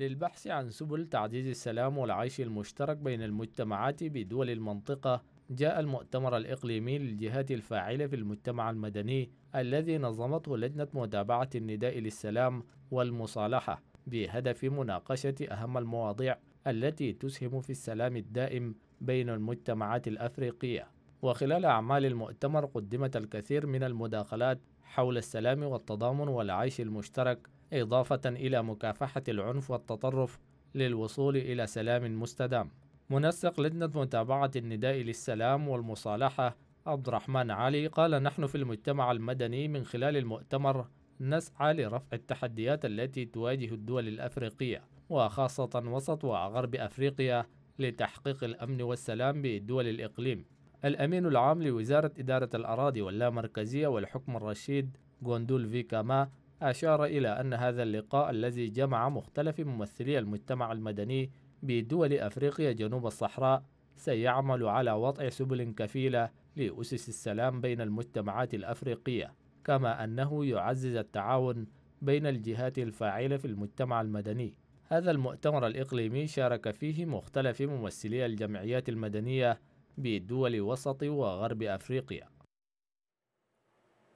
للبحث عن سبل تعزيز السلام والعيش المشترك بين المجتمعات بدول المنطقة جاء المؤتمر الإقليمي للجهات الفاعلة في المجتمع المدني الذي نظمته لجنة متابعة النداء للسلام والمصالحة بهدف مناقشة أهم المواضيع التي تسهم في السلام الدائم بين المجتمعات الأفريقية وخلال أعمال المؤتمر قدمت الكثير من المداخلات حول السلام والتضامن والعيش المشترك إضافة إلى مكافحة العنف والتطرف للوصول إلى سلام مستدام منسق لجنة متابعة النداء للسلام والمصالحة عبد الرحمن علي قال نحن في المجتمع المدني من خلال المؤتمر نسعى لرفع التحديات التي تواجه الدول الأفريقية وخاصة وسط وغرب أفريقيا لتحقيق الأمن والسلام بدول الإقليم الأمين العام لوزارة إدارة الأراضي واللامركزية والحكم الرشيد غوندول فيكاما أشار إلى أن هذا اللقاء الذي جمع مختلف ممثلي المجتمع المدني بدول أفريقيا جنوب الصحراء سيعمل على وضع سبل كفيلة لأسس السلام بين المجتمعات الأفريقية كما أنه يعزز التعاون بين الجهات الفاعلة في المجتمع المدني هذا المؤتمر الإقليمي شارك فيه مختلف ممثلي الجمعيات المدنية بدول وسط وغرب أفريقيا